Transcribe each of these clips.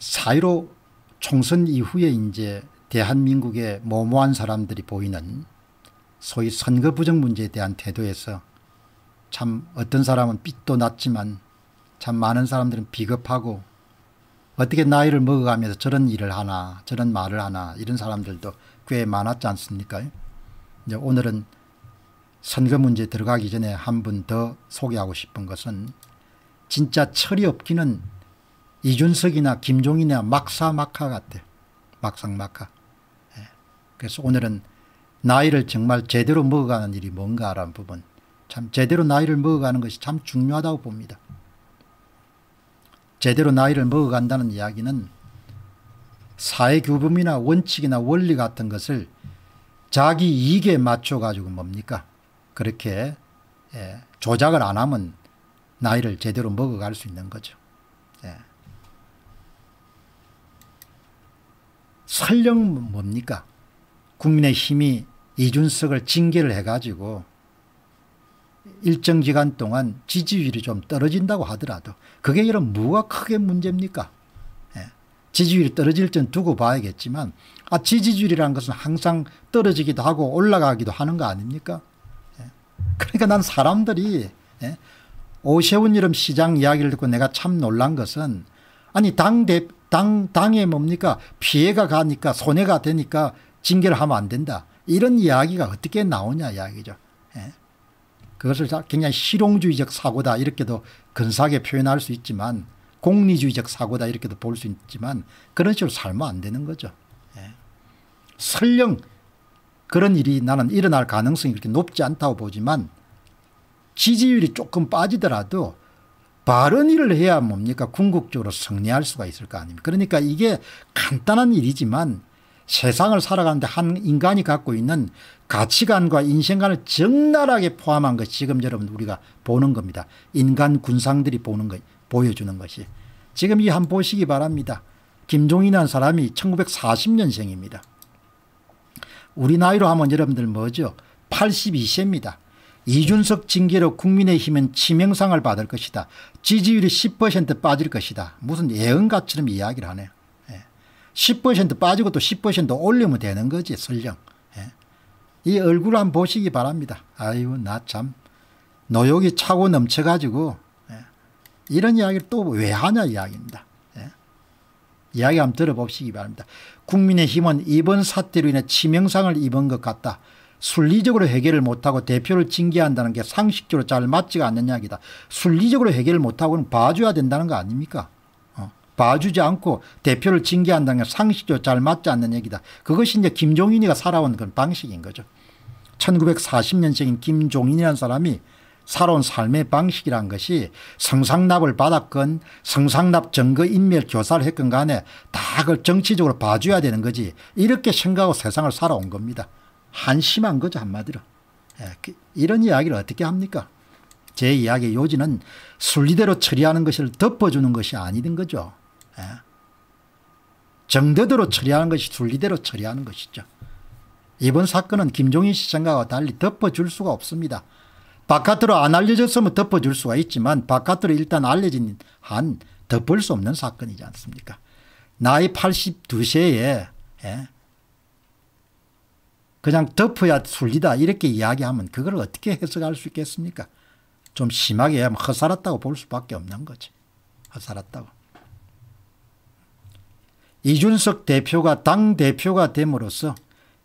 4.15 총선 이후에 이제 대한민국의 모모한 사람들이 보이는 소위 선거 부정 문제에 대한 태도에서 참 어떤 사람은 빛도 났지만 참 많은 사람들은 비겁하고 어떻게 나이를 먹어가면서 저런 일을 하나 저런 말을 하나 이런 사람들도 꽤 많았지 않습니까 이제 오늘은 선거 문제 들어가기 전에 한 번 더 소개하고 싶은 것은 진짜 철이 없기는 이준석이나 김종인이나 막사막하 같아. 막상막하. 예. 그래서 오늘은 나이를 정말 제대로 먹어가는 일이 뭔가라는 부분. 참 제대로 나이를 먹어가는 것이 참 중요하다고 봅니다. 제대로 나이를 먹어간다는 이야기는 사회규범이나 원칙이나 원리 같은 것을 자기 이익에 맞춰가지고 뭡니까? 그렇게 예, 조작을 안 하면 나이를 제대로 먹어갈 수 있는 거죠. 예. 설령 뭡니까? 국민의힘이 이준석을 징계를 해가지고 일정 기간 동안 지지율이 좀 떨어진다고 하더라도 그게 이런 뭐가 크게 문제입니까? 예. 지지율이 떨어질 땐 두고 봐야겠지만 아 지지율이라는 것은 항상 떨어지기도 하고 올라가기도 하는 거 아닙니까? 예. 그러니까 난 사람들이 예. 오세훈 이름 시장 이야기를 듣고 내가 참 놀란 것은 아니 당대 당, 당에 뭡니까 피해가 가니까 손해가 되니까 징계를 하면 안 된다. 이런 이야기가 어떻게 나오냐 이야기죠. 예. 그것을 굉장히 실용주의적 사고다 이렇게도 근사하게 표현할 수 있지만 공리주의적 사고다 이렇게도 볼 수 있지만 그런 식으로 살면 안 되는 거죠. 예. 설령 그런 일이 나는 일어날 가능성이 그렇게 높지 않다고 보지만 지지율이 조금 빠지더라도 바른 일을 해야 뭡니까 궁극적으로 승리할 수가 있을 거 아닙니까 그러니까 이게 간단한 일이지만 세상을 살아가는데 한 인간이 갖고 있는 가치관과 인생관을 적나라하게 포함한 것이 지금 여러분 우리가 보는 겁니다. 인간 군상들이 보는 것, 보여주는 것이. 지금 이 한 보시기 바랍니다. 김종인이라는 사람이 1940년생입니다. 우리 나이로 하면 여러분들 뭐죠? 82세입니다. 이준석 징계로 국민의힘은 치명상을 받을 것이다. 지지율이 10% 빠질 것이다. 무슨 예언가처럼 이야기를 하네10% 예. 빠지고 또 10% 올리면 되는 거지 설령. 예. 이 얼굴 한번 보시기 바랍니다. 아유 나참 노욕이 차고 넘쳐가지고 예. 이런 이야기를 또 왜 하냐 이야기입니다. 이야기 한번 들어봅시기 바랍니다. 국민의힘은 이번 사태로 인해 치명상을 입은 것 같다. 순리적으로 해결을 못하고 대표를 징계한다는 게 상식적으로 잘 맞지가 않는 이야기다. 순리적으로 해결을 못하고는 봐줘야 된다는 거 아닙니까? 어. 봐주지 않고 대표를 징계한다는 게 상식적으로 잘 맞지 않는 얘기다. 그것이 이제 김종인이가 살아온 그런 방식인 거죠. 1940년생인 김종인이라는 사람이 살아온 삶의 방식이란 것이 성상납을 받았건 성상납 증거 인멸 교사를 했건 간에 다 그걸 정치적으로 봐줘야 되는 거지 이렇게 생각하고 세상을 살아온 겁니다. 한심한 거죠 한마디로. 예, 그 이런 이야기를 어떻게 합니까? 제 이야기의 요지는 순리대로 처리하는 것을 덮어주는 것이 아니던 거죠. 예. 정대대로 처리하는 것이 순리대로 처리하는 것이죠. 이번 사건은 김종인 씨 생각과 달리 덮어줄 수가 없습니다. 바깥으로 안 알려졌으면 덮어줄 수가 있지만 바깥으로 일단 알려진 한 덮을 수 없는 사건이지 않습니까? 나이 82세에 예? 그냥 덮어야 술리다 이렇게 이야기하면 그걸 어떻게 해석할 수 있겠습니까? 좀 심하게 하면 허살았다고 볼 수밖에 없는 거지. 허살았다고. 이준석 대표가 당대표가 됨으로써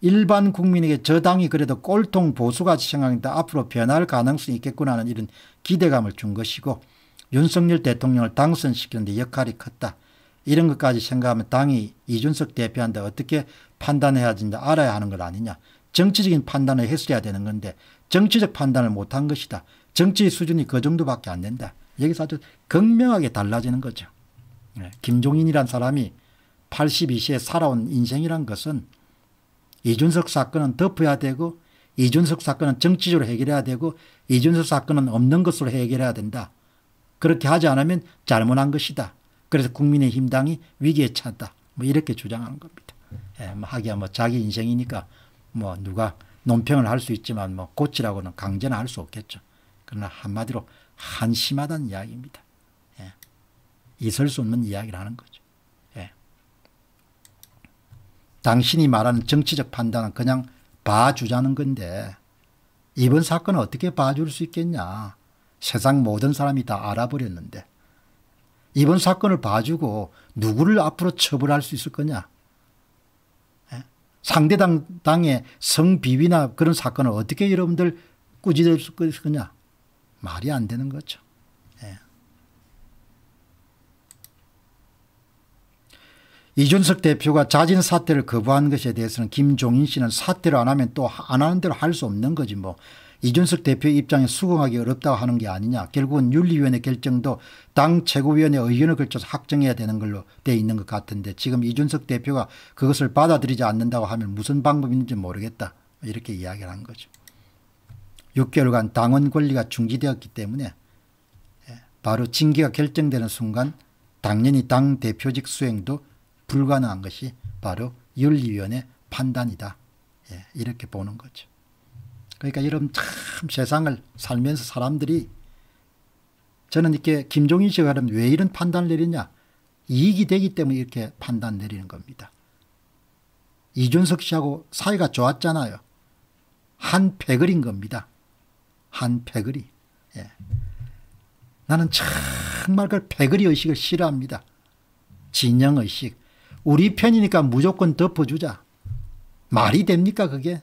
일반 국민에게 저 당이 그래도 꼴통 보수같이 생각했다 앞으로 변할 가능성이 있겠구나 하는 이런 기대감을 준 것이고 윤석열 대통령을 당선시키는데 역할이 컸다. 이런 것까지 생각하면 당이 이준석 대표한테 어떻게 판단해야 된다 알아야 하는 것 아니냐. 정치적인 판단을 했어야 되는 건데 정치적 판단을 못한 것이다. 정치 수준이 그 정도밖에 안 된다. 여기서 아주 극명하게 달라지는 거죠. 예, 김종인이란 사람이 82세에 살아온 인생이란 것은 이준석 사건은 덮어야 되고 이준석 사건은 정치적으로 해결해야 되고 이준석 사건은 없는 것으로 해결해야 된다. 그렇게 하지 않으면 잘못한 것이다. 그래서 국민의힘당이 위기에 찬다. 뭐 이렇게 주장하는 겁니다. 예, 뭐 하기야 뭐 자기 인생이니까 뭐 누가 논평을 할 수 있지만 뭐 고치라고는 강제는 할 수 없겠죠. 그러나 한마디로 한심하다는 이야기입니다. 예. 있을 수 없는 이야기를 하는 거죠. 예. 당신이 말하는 정치적 판단은 그냥 봐주자는 건데 이번 사건은 어떻게 봐줄 수 있겠냐. 세상 모든 사람이 다 알아버렸는데 이번 사건을 봐주고 누구를 앞으로 처벌할 수 있을 거냐. 상대당 당의 성비위나 그런 사건을 어떻게 여러분들 꾸짖을 수 있겠냐. 말이 안 되는 거죠. 예. 이준석 대표가 자진 사퇴를 거부한 것에 대해서는 김종인 씨는 사퇴를 안 하면 또 안 하는 대로 할 수 없는 거지 뭐. 이준석 대표의 입장에 수긍하기 어렵다고 하는 게 아니냐. 결국은 윤리위원회 결정도 당 최고위원회 의견을 걸쳐서 확정해야 되는 걸로 돼 있는 것 같은데 지금 이준석 대표가 그것을 받아들이지 않는다고 하면 무슨 방법인지 모르겠다. 이렇게 이야기를 한 거죠. 6개월간 당원 권리가 중지되었기 때문에 예, 바로 징계가 결정되는 순간 당연히 당 대표직 수행도 불가능한 것이 바로 윤리위원회 판단이다. 예, 이렇게 보는 거죠. 그러니까 여러분 참 세상을 살면서 사람들이 저는 이렇게 김종인식 씨가 하면 왜 이런 판단을 내리냐 이익이 되기 때문에 이렇게 판단 내리는 겁니다. 이준석 씨하고 사이가 좋았잖아요. 한 패거리인 겁니다. 한 패거리. 예. 나는 정말 그 패거리 의식을 싫어합니다. 진영 의식. 우리 편이니까 무조건 덮어주자. 말이 됩니까 그게?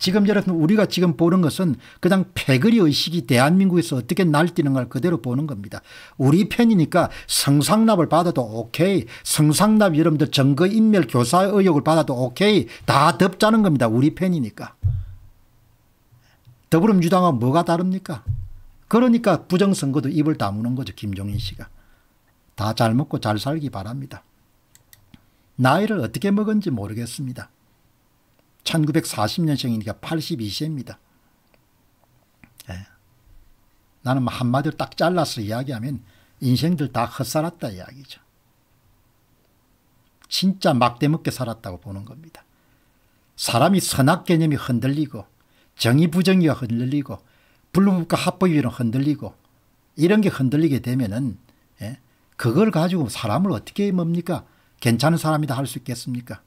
지금 여러분 우리가 지금 보는 것은 그냥 패거리 의식이 대한민국에서 어떻게 날뛰는걸 그대로 보는 겁니다. 우리 편이니까 성상납을 받아도 오케이. 성상납 여러분들 정거인멸 교사 의혹을 받아도 오케이. 다 덮자는 겁니다. 우리 편이니까. 더불어민주당하고 뭐가 다릅니까? 그러니까 부정선거도 입을 다무는 거죠. 김종인 씨가. 다 잘 먹고 잘 살기 바랍니다. 나이를 어떻게 먹은지 모르겠습니다. 1940년생이니까 82세입니다. 예. 나는 뭐 한마디로 딱 잘라서 이야기하면 인생들 다 헛살았다 이야기죠. 진짜 막대먹게 살았다고 보는 겁니다. 사람이 선악 개념이 흔들리고 정의 부정의가 흔들리고 불로과 합법이론 흔들리고 이런 게 흔들리게 되면은 예? 그걸 가지고 사람을 어떻게 뭡니까? 괜찮은 사람이다 할 수 있겠습니까?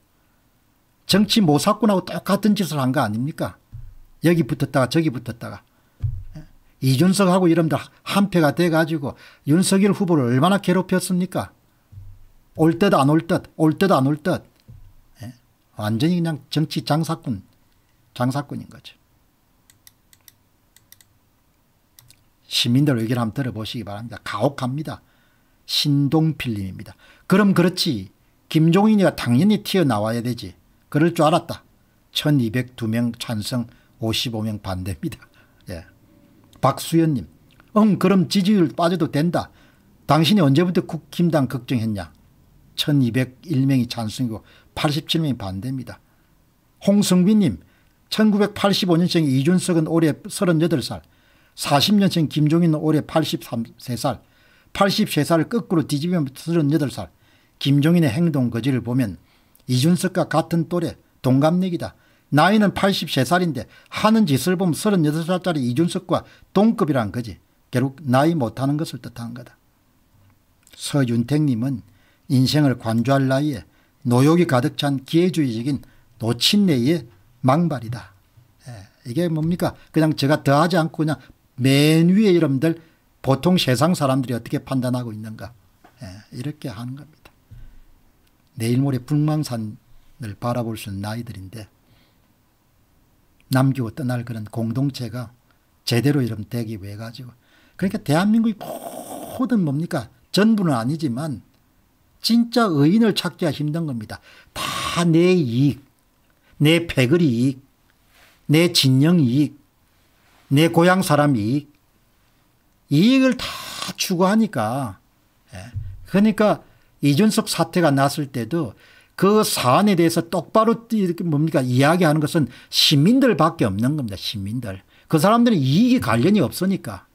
정치 모사꾼하고 똑같은 짓을 한 거 아닙니까? 여기 붙었다가 저기 붙었다가. 예? 이준석하고 이름들 한패가 돼가지고 윤석열 후보를 얼마나 괴롭혔습니까? 올듯안올 듯, 올듯안올 듯. 예? 완전히 그냥 정치 장사꾼, 장사꾼인 거죠. 시민들 의견 한번 들어보시기 바랍니다. 가혹합니다. 신동필님입니다. 그럼 그렇지. 김종인이가 당연히 튀어나와야 되지. 그럴 줄 알았다. 1202명 찬성 55명 반대입니다. 예. 박수현님 음 그럼 지지율 빠져도 된다. 당신이 언제부터 국힘당 걱정했냐. 1201명이 찬성이고 87명이 반대입니다. 홍성빈님 1985년생 이준석은 올해 38살 40년생 김종인은 올해 83살 83살을 거꾸로 뒤집으면 38살 김종인의 행동 거지를 보면 이준석과 같은 또래 동갑내기다. 나이는 83살인데 하는 짓을 보면 38살짜리 이준석과 동급이란 거지. 결국 나이 못하는 것을 뜻하는 거다. 서윤택님은 인생을 관조할 나이에 노욕이 가득 찬 기회주의적인 노친네의 망발이다. 예, 이게 뭡니까? 그냥 제가 더하지 않고 그냥 맨 위에 이름들 보통 세상 사람들이 어떻게 판단하고 있는가. 예, 이렇게 하는 겁니다. 내일 모레 북망산을 바라볼 수 있는 아이들인데 남기고 떠날 그런 공동체가 제대로 이름 되기 위해 가지고 그러니까 대한민국이 모든 뭡니까 전부는 아니지만 진짜 의인을 찾기가 힘든 겁니다. 다 내 이익, 내 패거리 이익, 내 진영 이익, 내 고향 사람 이익, 이익을 다 추구하니까. 예. 그러니까 이준석 사태가 났을 때도 그 사안에 대해서 똑바로 뭡니까 이야기하는 것은 시민들밖에 없는 겁니다. 시민들. 그 사람들은 이익이 관련이 없으니까.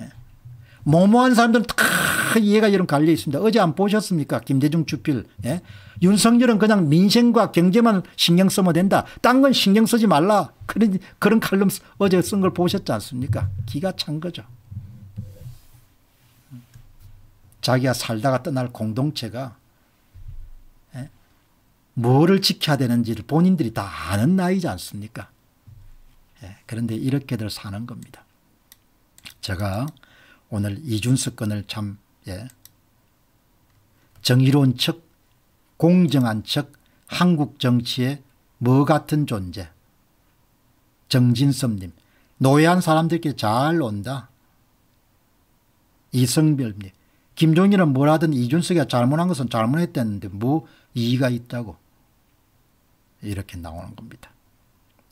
예. 모모한 사람들은 다 이해가 이런 갈려 있습니다. 어제 안 보셨습니까? 김대중 주필. 예? 윤석열은 그냥 민생과 경제만 신경 쓰면 된다. 딴 건 신경 쓰지 말라. 그런, 그런 칼럼 어제 쓴 걸 보셨지 않습니까? 기가 찬 거죠. 자기가 살다가 떠날 공동체가 예? 뭐를 지켜야 되는지를 본인들이 다 아는 나이지 않습니까? 예, 그런데 이렇게들 사는 겁니다. 제가 오늘 이준석 건을 참 예, 정의로운 척, 공정한 척, 한국 정치의 뭐 같은 존재. 정진섭님, 노예한 사람들께 잘 온다. 이성별님, 김종인은 뭘 하든 이준석이 잘못한 것은 잘못했다는데 뭐 이의가 있다고 이렇게 나오는 겁니다.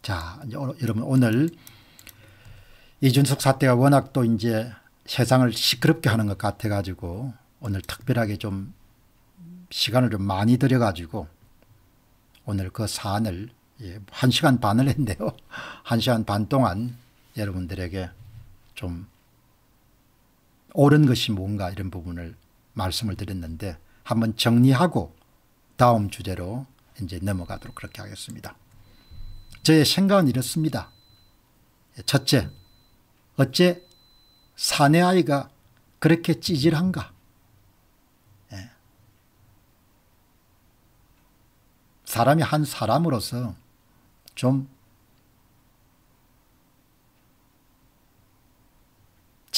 자 여러분 오늘 이준석 사태가 워낙 또 이제 세상을 시끄럽게 하는 것 같아 가지고 오늘 특별하게 좀 시간을 좀 많이 들여 가지고 오늘 그 사안을 예, 한시간 반을 했는데요한시간반 동안 여러분들에게 좀 옳은 것이 뭔가 이런 부분을 말씀을 드렸는데 한번 정리하고 다음 주제로 이제 넘어가도록 그렇게 하겠습니다. 저의 생각은 이렇습니다. 첫째, 어째 사내 아이가 그렇게 찌질한가? 예. 사람이 한 사람으로서 좀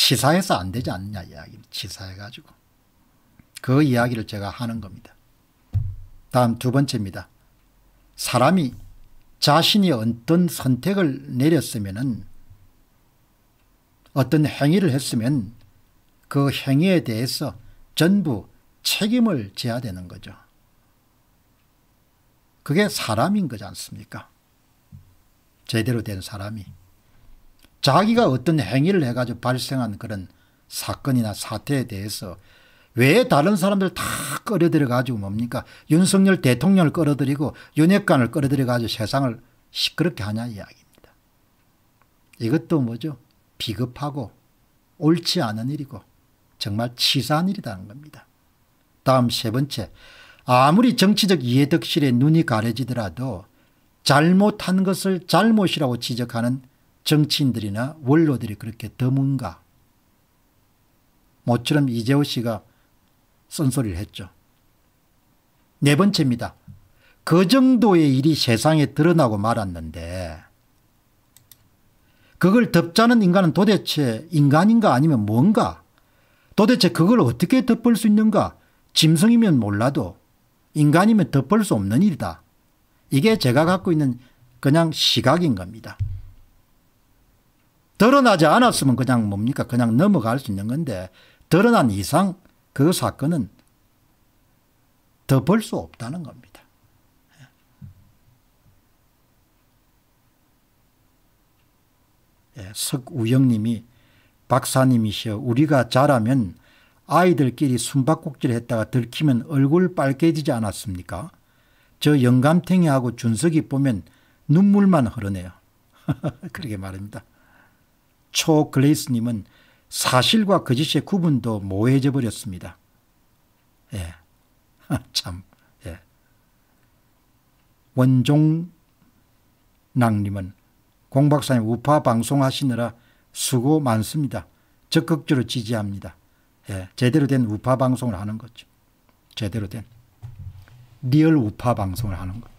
치사해서 안 되지 않느냐 이야기 치사해가지고 그 이야기를 제가 하는 겁니다. 다음 두 번째입니다. 사람이 자신이 어떤 선택을 내렸으면 어떤 행위를 했으면 그 행위에 대해서 전부 책임을 져야 되는 거죠. 그게 사람인 거지 않습니까? 제대로 된 사람이. 자기가 어떤 행위를 해가지고 발생한 그런 사건이나 사태에 대해서 왜 다른 사람들 다 끌어들여가지고 뭡니까 윤석열 대통령을 끌어들이고 윤핵관을 끌어들여가지고 세상을 시끄럽게 하냐 이야기입니다. 이것도 뭐죠? 비겁하고 옳지 않은 일이고 정말 치사한 일이라는 겁니다. 다음 세 번째 아무리 정치적 이해득실에 눈이 가려지더라도 잘못한 것을 잘못이라고 지적하는 정치인들이나 원로들이 그렇게 드문가. 모처럼 이재호 씨가 쓴소리를 했죠. 네 번째입니다. 그 정도의 일이 세상에 드러나고 말았는데 그걸 덮자는 인간은 도대체 인간인가 아니면 뭔가? 도대체 그걸 어떻게 덮을 수 있는가? 짐승이면 몰라도 인간이면 덮을 수 없는 일이다. 이게 제가 갖고 있는 그냥 시각인 겁니다. 드러나지 않았으면 그냥 뭡니까 그냥 넘어갈 수 있는 건데 드러난 이상 그 사건은 더 볼 수 없다는 겁니다. 예, 석우영님이 박사님이시여 우리가 자라면 아이들끼리 숨바꼭질 했다가 들키면 얼굴 빨개지지 않았습니까? 저 영감탱이하고 준석이 보면 눈물만 흐르네요. 그러게 말입니다. 초글레이스님은 사실과 거짓의 그 구분도 모호해져 버렸습니다. 예. 참, 예. 원종낭님은 공박사님 우파 방송하시느라 수고 많습니다. 적극적으로 지지합니다. 예. 제대로 된 우파 방송을 하는 거죠. 제대로 된. 리얼 우파 방송을 하는 거.